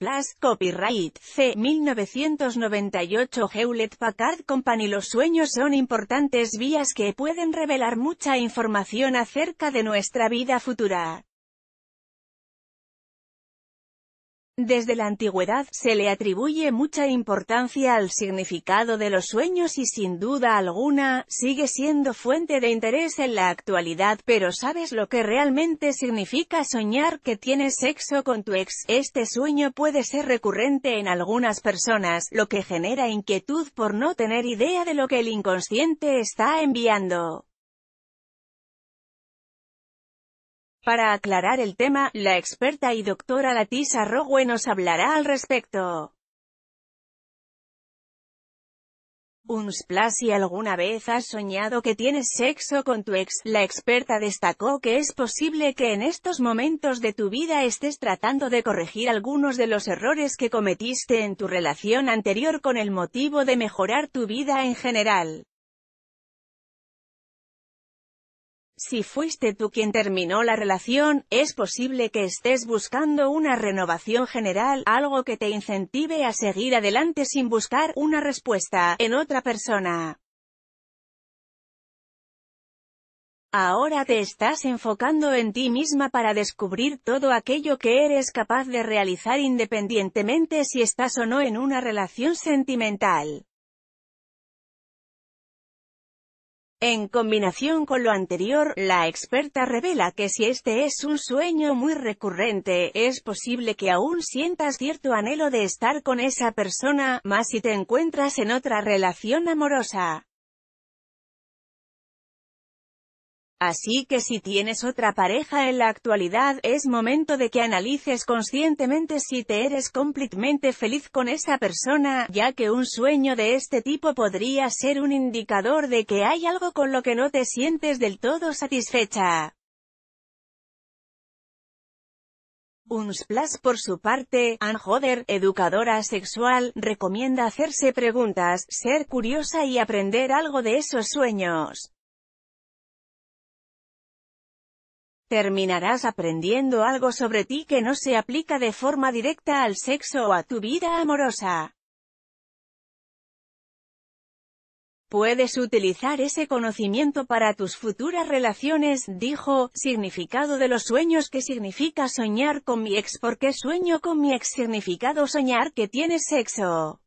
Plus copyright, C. 1998 Hewlett Packard Company Los sueños son importantes vías que pueden revelar mucha información acerca de nuestra vida futura. Desde la antigüedad se le atribuye mucha importancia al significado de los sueños y sin duda alguna, sigue siendo fuente de interés en la actualidad, pero ¿sabes lo que realmente significa soñar que tienes sexo con tu ex? Este sueño puede ser recurrente en algunas personas, lo que genera inquietud por no tener idea de lo que el inconsciente está enviando. Para aclarar el tema, la experta y doctora Latisa Rogue nos hablará al respecto. splash y alguna vez has soñado que tienes sexo con tu ex, la experta destacó que es posible que en estos momentos de tu vida estés tratando de corregir algunos de los errores que cometiste en tu relación anterior con el motivo de mejorar tu vida en general. Si fuiste tú quien terminó la relación, es posible que estés buscando una renovación general, algo que te incentive a seguir adelante sin buscar una respuesta en otra persona. Ahora te estás enfocando en ti misma para descubrir todo aquello que eres capaz de realizar independientemente si estás o no en una relación sentimental. En combinación con lo anterior, la experta revela que si este es un sueño muy recurrente, es posible que aún sientas cierto anhelo de estar con esa persona, más si te encuentras en otra relación amorosa. Así que si tienes otra pareja en la actualidad, es momento de que analices conscientemente si te eres completamente feliz con esa persona, ya que un sueño de este tipo podría ser un indicador de que hay algo con lo que no te sientes del todo satisfecha. Unsplash por su parte, Ann Joder, educadora sexual, recomienda hacerse preguntas, ser curiosa y aprender algo de esos sueños. terminarás aprendiendo algo sobre ti que no se aplica de forma directa al sexo o a tu vida amorosa. Puedes utilizar ese conocimiento para tus futuras relaciones, dijo, significado de los sueños que significa soñar con mi ex porque sueño con mi ex significado soñar que tienes sexo.